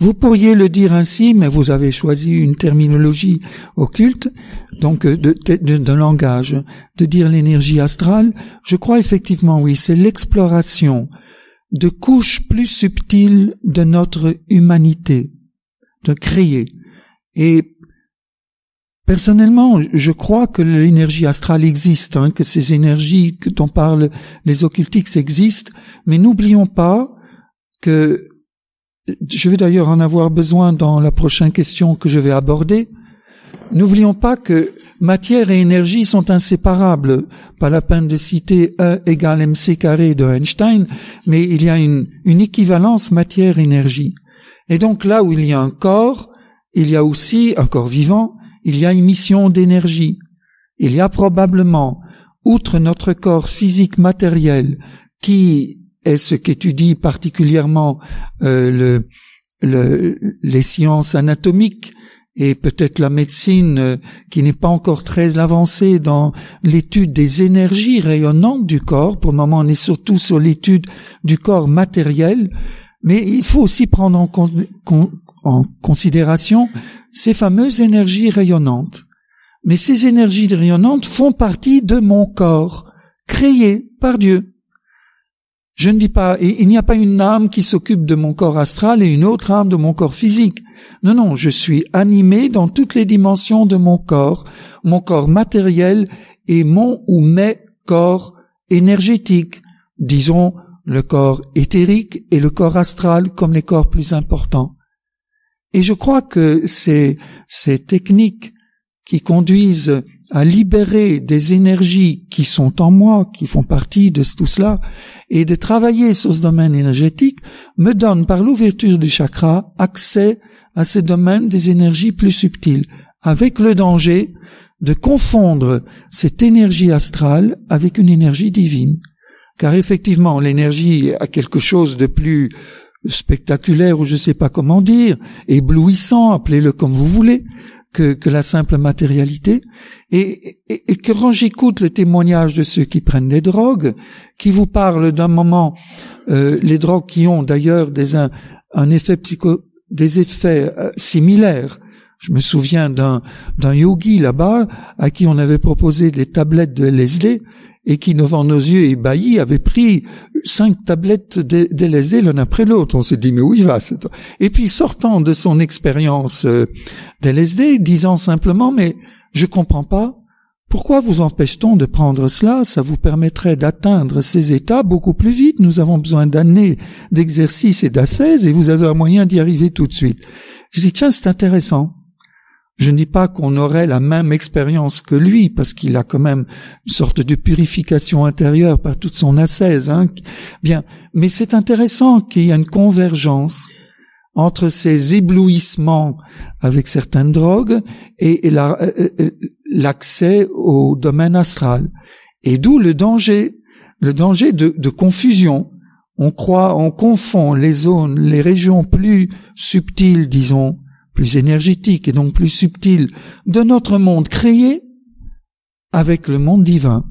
Vous pourriez le dire ainsi, mais vous avez choisi une terminologie occulte, donc euh, de, langage, de dire l'énergie astrale. Je crois effectivement, oui, c'est l'exploration de couches plus subtiles de notre humanité, de créer. Et Personnellement, je crois que l'énergie astrale existe, hein, que ces énergies dont parlent les occultiques existent, mais n'oublions pas que je vais d'ailleurs en avoir besoin dans la prochaine question que je vais aborder. N'oublions pas que matière et énergie sont inséparables. Pas la peine de citer E égale mc carré de Einstein, mais il y a une, une équivalence matière-énergie. Et donc là où il y a un corps, il y a aussi un corps vivant, il y a émission d'énergie. Il y a probablement, outre notre corps physique matériel, qui est-ce qu'étudie particulièrement euh, le, le, les sciences anatomiques et peut-être la médecine euh, qui n'est pas encore très avancée dans l'étude des énergies rayonnantes du corps. Pour le moment, on est surtout sur l'étude du corps matériel, mais il faut aussi prendre en considération ces fameuses énergies rayonnantes. Mais ces énergies rayonnantes font partie de mon corps, créé par Dieu. Je ne dis pas, il n'y a pas une âme qui s'occupe de mon corps astral et une autre âme de mon corps physique. Non, non, je suis animé dans toutes les dimensions de mon corps, mon corps matériel et mon ou mes corps énergétiques, disons le corps éthérique et le corps astral comme les corps plus importants. Et je crois que c'est ces techniques qui conduisent à libérer des énergies qui sont en moi, qui font partie de tout cela, et de travailler sur ce domaine énergétique, me donne par l'ouverture du chakra accès à ces domaines des énergies plus subtiles, avec le danger de confondre cette énergie astrale avec une énergie divine. Car effectivement, l'énergie a quelque chose de plus spectaculaire, ou je ne sais pas comment dire, éblouissant, appelez-le comme vous voulez, que, que la simple matérialité, et, et, quand j'écoute le témoignage de ceux qui prennent des drogues, qui vous parlent d'un moment, euh, les drogues qui ont d'ailleurs des un, effet psycho, des effets euh, similaires. Je me souviens d'un d'un yogi là-bas à qui on avait proposé des tablettes de LSD et qui, devant nos yeux ébahis, avait pris cinq tablettes d'LSD l'un après l'autre. On s'est dit, mais où il va toi Et puis, sortant de son expérience euh, d'LSD, disant simplement, mais je comprends pas. Pourquoi vous empêche-t-on de prendre cela Ça vous permettrait d'atteindre ces états beaucoup plus vite. Nous avons besoin d'années d'exercice et d'assaise et vous avez un moyen d'y arriver tout de suite. Je dis, tiens, c'est intéressant. Je ne dis pas qu'on aurait la même expérience que lui, parce qu'il a quand même une sorte de purification intérieure par toute son assaise. Hein. Bien, mais c'est intéressant qu'il y ait une convergence entre ces éblouissements avec certaines drogues et, euh, euh, euh, l'accès au domaine astral. Et d'où le danger, le danger de, de, confusion. On croit, on confond les zones, les régions plus subtiles, disons, plus énergétiques et donc plus subtiles de notre monde créé avec le monde divin.